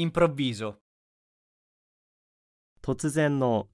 improvviso. 突然の